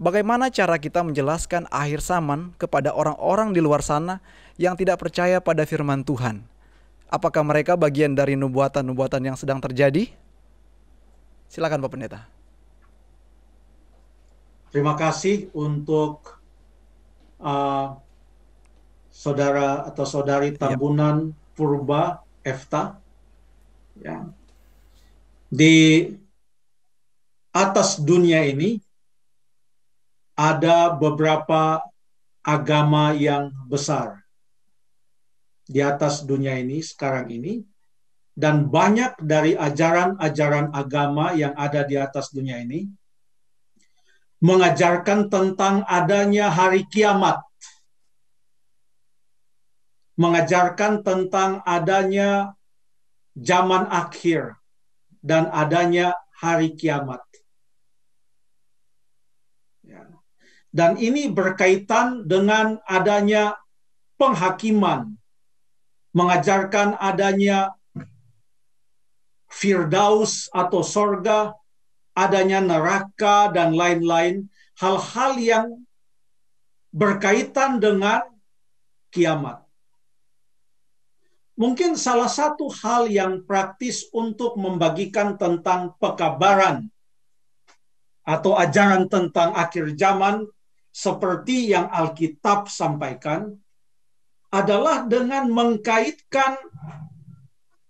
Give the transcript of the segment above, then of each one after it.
Bagaimana cara kita menjelaskan akhir zaman kepada orang-orang di luar sana yang tidak percaya pada firman Tuhan? Apakah mereka bagian dari nubuatan-nubuatan yang sedang terjadi? Silakan Pak Pendeta. Terima kasih untuk uh, saudara atau saudari iya. Tabunan yep. Purba Efta. Ya. Di atas dunia ini ada beberapa agama yang besar di atas dunia ini sekarang ini dan banyak dari ajaran-ajaran agama yang ada di atas dunia ini mengajarkan tentang adanya hari kiamat mengajarkan tentang adanya zaman akhir dan adanya hari kiamat dan ini berkaitan dengan adanya penghakiman, mengajarkan adanya firdaus atau sorga, adanya neraka, dan lain-lain, hal-hal yang berkaitan dengan kiamat. Mungkin salah satu hal yang praktis untuk membagikan tentang pekabaran atau ajaran tentang akhir zaman seperti yang Alkitab sampaikan adalah dengan mengkaitkan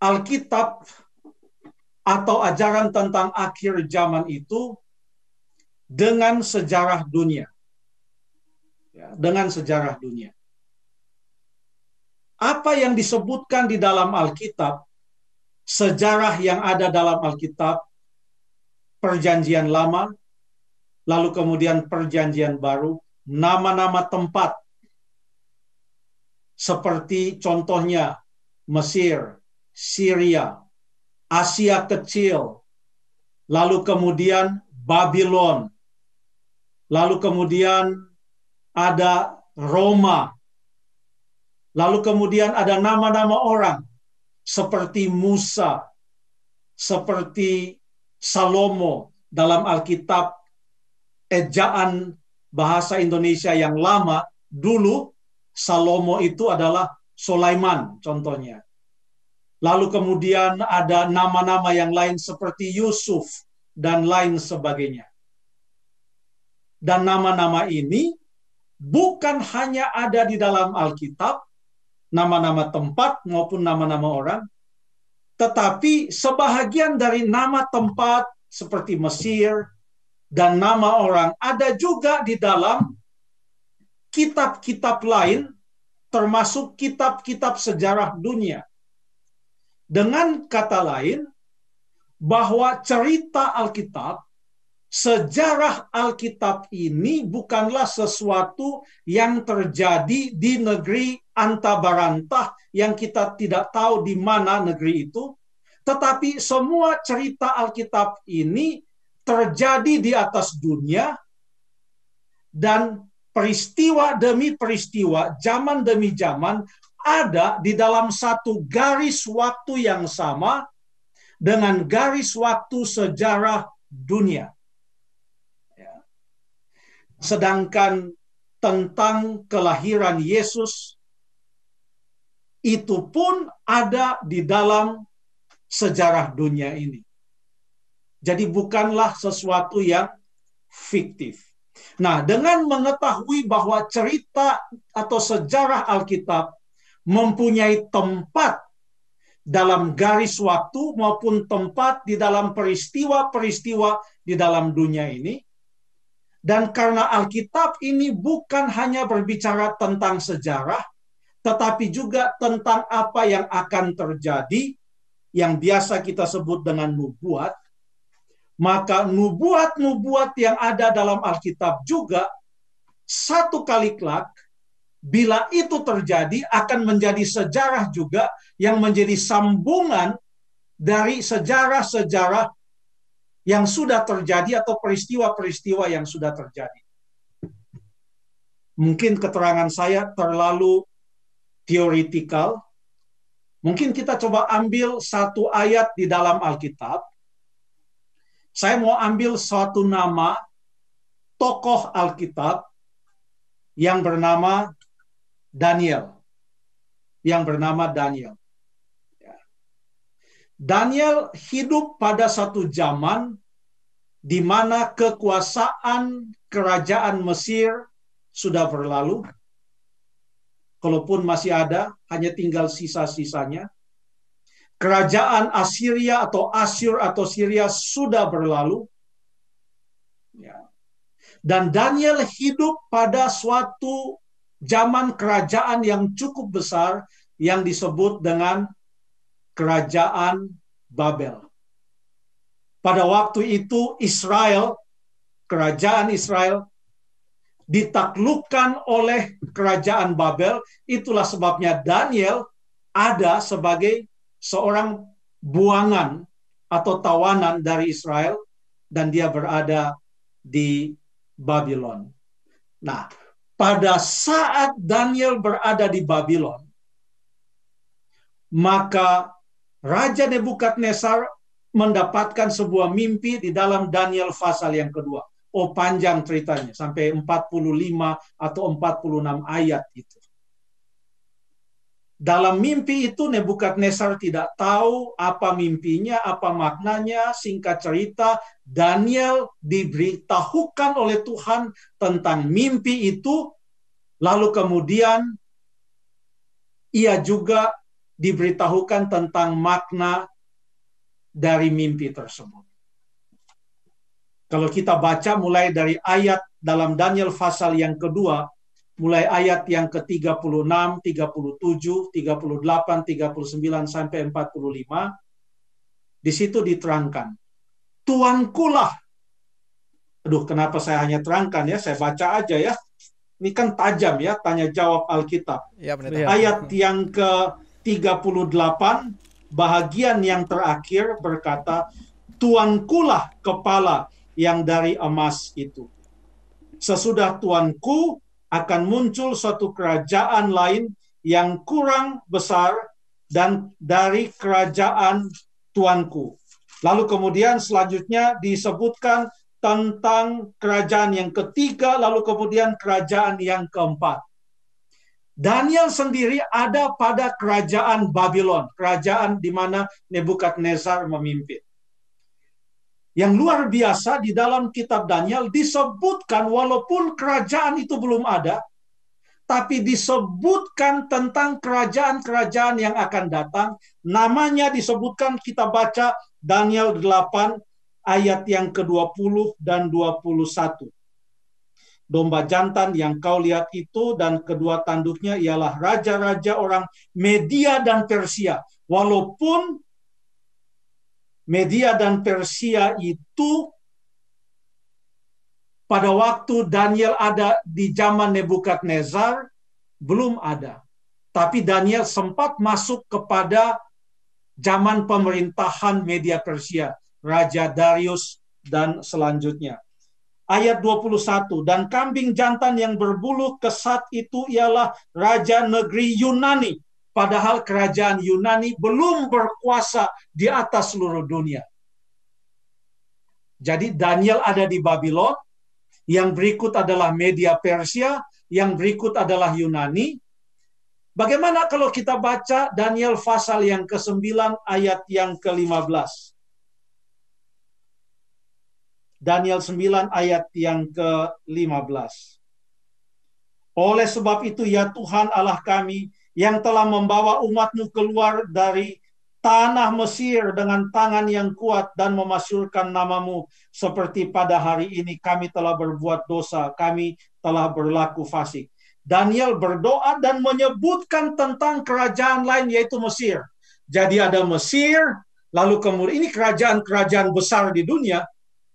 Alkitab atau ajaran tentang akhir zaman itu dengan sejarah dunia. Ya, dengan sejarah dunia. Apa yang disebutkan di dalam Alkitab, sejarah yang ada dalam Alkitab, perjanjian lama, lalu kemudian perjanjian baru, nama-nama tempat seperti contohnya Mesir, Syria, Asia Kecil, lalu kemudian Babylon, lalu kemudian ada Roma, lalu kemudian ada nama-nama orang seperti Musa, seperti Salomo dalam Alkitab ejaan bahasa Indonesia yang lama dulu Salomo itu adalah Sulaiman contohnya. Lalu kemudian ada nama-nama yang lain seperti Yusuf dan lain sebagainya. Dan nama-nama ini bukan hanya ada di dalam Alkitab, nama-nama tempat maupun nama-nama orang, tetapi sebahagian dari nama tempat seperti Mesir, dan nama orang. Ada juga di dalam kitab-kitab lain, termasuk kitab-kitab sejarah dunia. Dengan kata lain, bahwa cerita Alkitab, sejarah Alkitab ini bukanlah sesuatu yang terjadi di negeri antabarantah yang kita tidak tahu di mana negeri itu, tetapi semua cerita Alkitab ini terjadi di atas dunia dan peristiwa demi peristiwa, zaman demi zaman ada di dalam satu garis waktu yang sama dengan garis waktu sejarah dunia. Ya. Sedangkan tentang kelahiran Yesus itu pun ada di dalam sejarah dunia ini. Jadi bukanlah sesuatu yang fiktif. Nah, dengan mengetahui bahwa cerita atau sejarah Alkitab mempunyai tempat dalam garis waktu maupun tempat di dalam peristiwa-peristiwa di dalam dunia ini. Dan karena Alkitab ini bukan hanya berbicara tentang sejarah, tetapi juga tentang apa yang akan terjadi, yang biasa kita sebut dengan nubuat, maka nubuat-nubuat yang ada dalam Alkitab juga satu kali kelak bila itu terjadi akan menjadi sejarah juga yang menjadi sambungan dari sejarah-sejarah yang sudah terjadi atau peristiwa-peristiwa yang sudah terjadi. Mungkin keterangan saya terlalu teoritikal. Mungkin kita coba ambil satu ayat di dalam Alkitab saya mau ambil suatu nama tokoh Alkitab yang bernama Daniel. Yang bernama Daniel. Ya. Daniel hidup pada satu zaman di mana kekuasaan kerajaan Mesir sudah berlalu, kalaupun masih ada, hanya tinggal sisa-sisanya kerajaan Assyria atau Asyur atau Syria sudah berlalu. Ya. Dan Daniel hidup pada suatu zaman kerajaan yang cukup besar yang disebut dengan kerajaan Babel. Pada waktu itu Israel, kerajaan Israel ditaklukkan oleh kerajaan Babel, itulah sebabnya Daniel ada sebagai seorang buangan atau tawanan dari Israel dan dia berada di Babylon. Nah, pada saat Daniel berada di Babylon, maka Raja Nebukadnezar mendapatkan sebuah mimpi di dalam Daniel pasal yang kedua. Oh panjang ceritanya, sampai 45 atau 46 ayat itu. Dalam mimpi itu Nebukadnezar tidak tahu apa mimpinya, apa maknanya. Singkat cerita, Daniel diberitahukan oleh Tuhan tentang mimpi itu. Lalu kemudian ia juga diberitahukan tentang makna dari mimpi tersebut. Kalau kita baca mulai dari ayat dalam Daniel pasal yang kedua, mulai ayat yang ke-36, 37, 38, 39 sampai 45 di situ diterangkan Tuankulah Aduh, kenapa saya hanya terangkan ya? Saya baca aja ya. Ini kan tajam ya, tanya jawab Alkitab. Ya, iya. Ayat yang ke-38 bahagian yang terakhir berkata, "Tuankulah kepala yang dari emas itu." Sesudah tuanku akan muncul suatu kerajaan lain yang kurang besar dan dari kerajaan tuanku. Lalu kemudian selanjutnya disebutkan tentang kerajaan yang ketiga, lalu kemudian kerajaan yang keempat. Daniel sendiri ada pada kerajaan Babylon, kerajaan di mana Nebukadnezar memimpin yang luar biasa di dalam kitab Daniel disebutkan walaupun kerajaan itu belum ada, tapi disebutkan tentang kerajaan-kerajaan yang akan datang. Namanya disebutkan kita baca Daniel 8 ayat yang ke-20 dan 21. Domba jantan yang kau lihat itu dan kedua tanduknya ialah raja-raja orang Media dan Persia. Walaupun Media dan Persia itu pada waktu Daniel ada di zaman Nebukadnezar belum ada. Tapi Daniel sempat masuk kepada zaman pemerintahan media Persia, Raja Darius dan selanjutnya. Ayat 21, dan kambing jantan yang berbulu kesat itu ialah Raja Negeri Yunani Padahal kerajaan Yunani belum berkuasa di atas seluruh dunia. Jadi Daniel ada di Babylon, yang berikut adalah media Persia, yang berikut adalah Yunani. Bagaimana kalau kita baca Daniel pasal yang ke-9 ayat yang ke-15? Daniel 9 ayat yang ke-15. Oleh sebab itu ya Tuhan Allah kami, yang telah membawa umatmu keluar dari tanah Mesir dengan tangan yang kuat dan memasyurkan namamu seperti pada hari ini kami telah berbuat dosa, kami telah berlaku fasik. Daniel berdoa dan menyebutkan tentang kerajaan lain yaitu Mesir. Jadi ada Mesir, lalu kemudian ini kerajaan-kerajaan besar di dunia,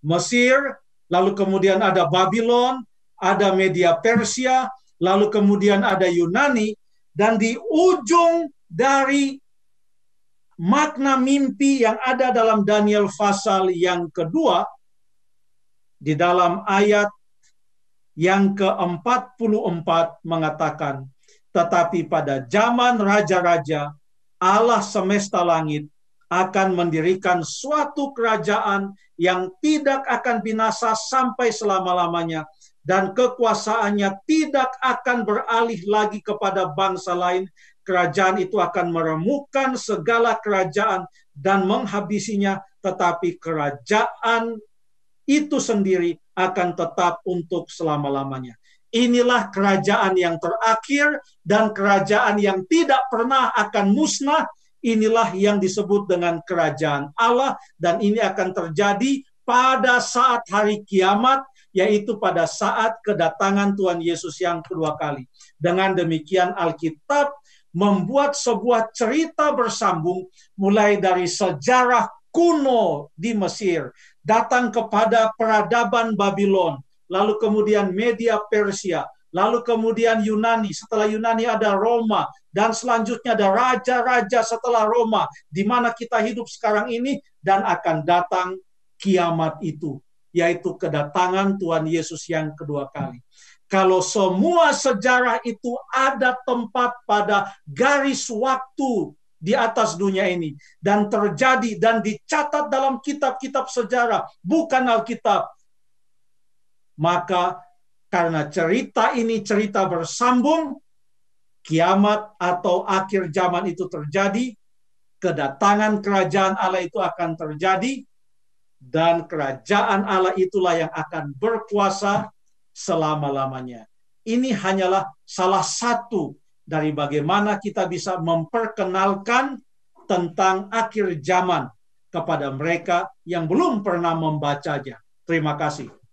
Mesir, lalu kemudian ada Babylon, ada media Persia, lalu kemudian ada Yunani, dan di ujung dari makna mimpi yang ada dalam Daniel pasal yang kedua di dalam ayat yang ke-44 mengatakan tetapi pada zaman raja-raja Allah semesta langit akan mendirikan suatu kerajaan yang tidak akan binasa sampai selama-lamanya dan kekuasaannya tidak akan beralih lagi kepada bangsa lain. Kerajaan itu akan meremukkan segala kerajaan dan menghabisinya, tetapi kerajaan itu sendiri akan tetap untuk selama-lamanya. Inilah kerajaan yang terakhir dan kerajaan yang tidak pernah akan musnah Inilah yang disebut dengan kerajaan Allah dan ini akan terjadi pada saat hari kiamat yaitu pada saat kedatangan Tuhan Yesus yang kedua kali. Dengan demikian Alkitab membuat sebuah cerita bersambung mulai dari sejarah kuno di Mesir, datang kepada peradaban Babylon, lalu kemudian media Persia, lalu kemudian Yunani, setelah Yunani ada Roma, dan selanjutnya ada raja-raja setelah Roma, di mana kita hidup sekarang ini, dan akan datang kiamat itu, yaitu kedatangan Tuhan Yesus yang kedua kali. Kalau semua sejarah itu ada tempat pada garis waktu di atas dunia ini dan terjadi dan dicatat dalam kitab-kitab sejarah bukan Alkitab maka karena cerita ini cerita bersambung, kiamat atau akhir zaman itu terjadi, kedatangan kerajaan Allah itu akan terjadi, dan kerajaan Allah itulah yang akan berkuasa selama-lamanya. Ini hanyalah salah satu dari bagaimana kita bisa memperkenalkan tentang akhir zaman kepada mereka yang belum pernah membacanya. Terima kasih.